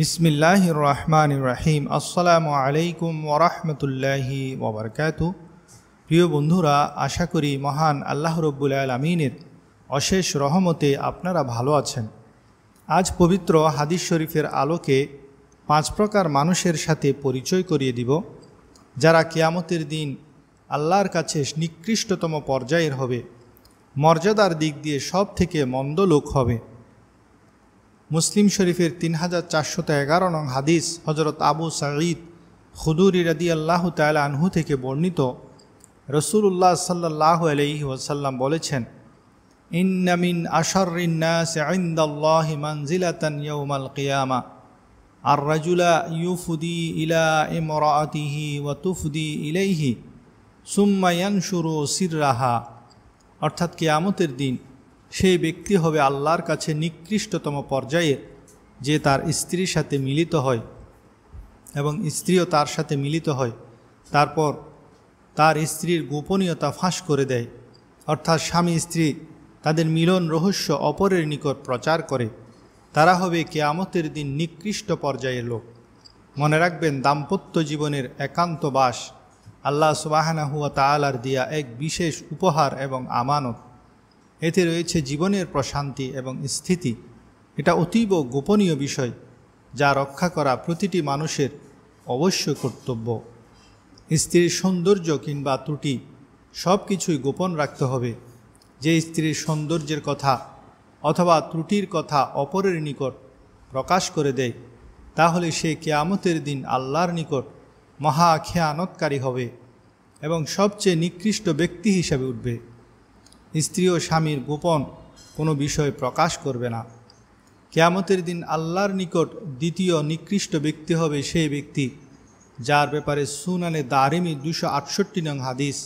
বিসমিল্লাহ রহমান রাহিম আসসালামু আলাইকুম ওরহমতুল্লাহি ওবরকাত প্রিয় বন্ধুরা আশা করি মহান আল্লাহ রব্বুল আলমিনের অশেষ রহমতে আপনারা ভালো আছেন আজ পবিত্র হাদিস শরীফের আলোকে পাঁচ প্রকার মানুষের সাথে পরিচয় করিয়ে দিব যারা কিয়ামতের দিন আল্লাহর কাছে নিকৃষ্টতম পর্যায়ের হবে মর্যাদার দিক দিয়ে সব থেকে মন্দ লোক হবে মুসলিম শরীফের তিন হাজার চারশত এগারো নং হাদিস হজরত আবু সাঈদ খুদুরি রদি আল্লাহ তাল আনহু থেকে বর্ণিত রসুল্লাহ সাল্লাহ আলহি ওয়াসাল্লাম বলেছেন ইন্নামিন আশারিন্নাস আইন্দাল্লাহ ইয়াউমাল কিয়ামা আর রাজুলা ইউফুদি ইলা ইমরাতিহি ওয়া তুফদি ইলাইহি সুম্মা ইয়ানশুরু সিররাহা অর্থাৎ কিয়ামতের দিন সেই ব্যক্তি হবে আল্লাহর কাছে নিকৃষ্টতম পর্যায়ের যে তার স্ত্রীর সাথে মিলিত হয় এবং স্ত্রীও তার সাথে মিলিত হয় তারপর তার স্ত্রীর গোপনীয়তা ফাঁস করে দেয় অর্থাৎ স্বামী স্ত্রী তাদের মিলন রহস্য অপরের নিকট প্রচার করে তারা হবে কেয়ামতের দিন নিকৃষ্ট পর্যায়ের লোক মনে রাখবেন দাম্পত্য জীবনের একান্ত বাস আল্লাহ সুবাহানা হুয়া তালার দিয়া এক বিশেষ উপহার এবং আমানত এতে রয়েছে জীবনের প্রশান্তি এবং স্থিতি এটা অতীব গোপনীয় বিষয় যা রক্ষা করা প্রতিটি মানুষের অবশ্য কর্তব্য স্ত্রীর সৌন্দর্য কিংবা ত্রুটি সব কিছুই গোপন রাখতে হবে যে স্ত্রীর সৌন্দর্যের কথা অথবা ত্রুটির কথা অপরের নিকট প্রকাশ করে দেয় তাহলে সে কেয়ামতের দিন আল্লাহর নিকট মহা খেয়ানতকারী হবে এবং সবচেয়ে নিকৃষ্ট ব্যক্তি হিসাবে উঠবে স্ত্রী ও স্বামীর গোপন কোনো বিষয় প্রকাশ করবে না কেয়ামতের দিন আল্লাহর নিকট দ্বিতীয় নিকৃষ্ট ব্যক্তি হবে সেই ব্যক্তি যার ব্যাপারে সুনানে দারিমি দুশো আটষট্টি নং হাদিস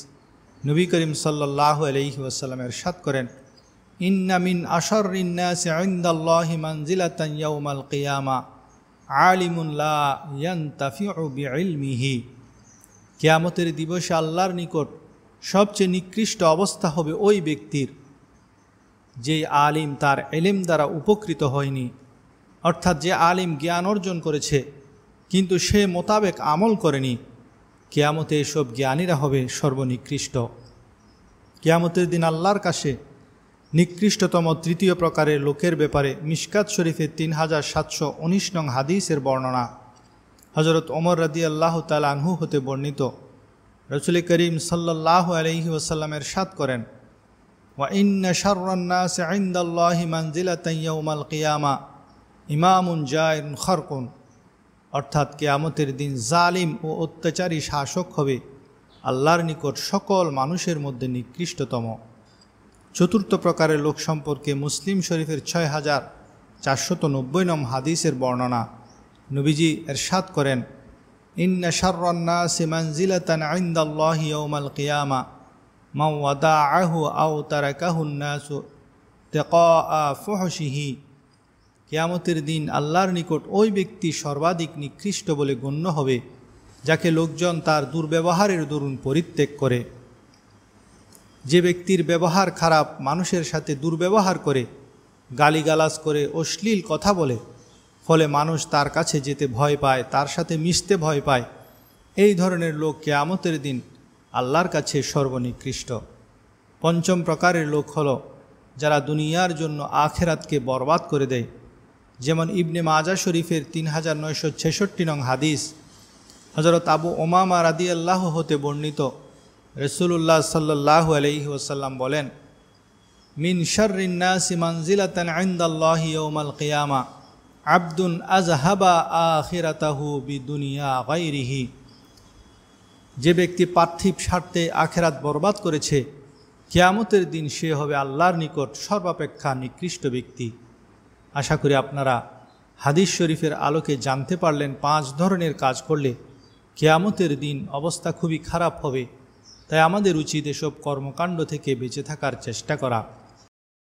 নবী করিম সাল্লাহ আলহি ওয়াসাল্লামের সাত করেন ইন্নামিন আসর ইন্দাসিমানজিলাতাল কেয়ামা আলিমুল্লাহ ইয়ান্তাফি আলমিহি কেয়ামতের দিবসে আল্লাহর নিকট সবচেয়ে নিকৃষ্ট অবস্থা হবে ওই ব্যক্তির যে আলিম তার এলেম দ্বারা উপকৃত হয়নি অর্থাৎ যে আলিম জ্ঞান অর্জন করেছে কিন্তু সে মোতাবেক আমল করেনি কেয়ামতে এসব জ্ঞানীরা হবে সর্বনিকৃষ্ট কেয়ামতের দিন আল্লাহর কাছে নিকৃষ্টতম তৃতীয় প্রকারের লোকের ব্যাপারে মিসকাত শরীফের তিন হাজার সাতশো উনিশ নং হাদিসের বর্ণনা হজরত ওমর রাদি আল্লাহ তাল হতে বর্ণিত রসুল করিম সাল্লাহ আলহি ওসাল্লামের সাত করেন অর্থাৎ কেয়ামতের দিন জালিম ও অত্যাচারী শাসক হবে আল্লাহর নিকট সকল মানুষের মধ্যে নিকৃষ্টতম চতুর্থ প্রকারের লোক সম্পর্কে মুসলিম শরীফের ছয় হাজার চারশত নব্বই নম হাদিসের বর্ণনা নবীজি সাত করেন ইন্না শর্রন্না সিমানজিলাতান আইন্দাল্লাহ ইয়ৌমাল কিয়ামা মা ওয়াদাআহু আও তারাকাহুন্নাসু তেকা ফহসিহি কেয়ামতের দিন আল্লাহর নিকট ওই ব্যক্তি সর্বাধিক নিকৃষ্ট বলে গণ্য হবে যাকে লোকজন তার দুর্ব্যবহারের দরুন পরিত্যাগ করে যে ব্যক্তির ব্যবহার খারাপ মানুষের সাথে দুর্ব্যবহার করে গালিগালাজ করে অশ্লীল কথা বলে ফলে মানুষ তার কাছে যেতে ভয় পায় তার সাথে মিশতে ভয় পায় এই ধরনের লোক কেয়ামতের দিন আল্লাহর কাছে সর্বনিকৃষ্ট পঞ্চম প্রকারের লোক হল যারা দুনিয়ার জন্য আখেরাতকে বরবাদ করে দেয় যেমন ইবনে মাজা শরীফের তিন হাজার নয়শো ছেষট্টি নং হাদিস হজরত আবু ওমামা রাদি আল্লাহ হতে বর্ণিত রসুল্লাহ সাল্লাহ আলহি ওসাল্লাম বলেন মিন শর্রিন্না সিমানজিলাতন আইন্দাল্লাহ ইয়মাল কেয়ামা আব্দুন আজহাবা আখিরাতাহু বিদুনিয়া গাইরিহি যে ব্যক্তি পার্থিব স্বার্থে আখেরাত বরবাদ করেছে কেয়ামতের দিন সে হবে আল্লাহর নিকট সর্বাপেক্ষা নিকৃষ্ট ব্যক্তি আশা করি আপনারা হাদিস শরীফের আলোকে জানতে পারলেন পাঁচ ধরনের কাজ করলে কেয়ামতের দিন অবস্থা খুবই খারাপ হবে তাই আমাদের উচিত এসব কর্মকাণ্ড থেকে বেঁচে থাকার চেষ্টা করা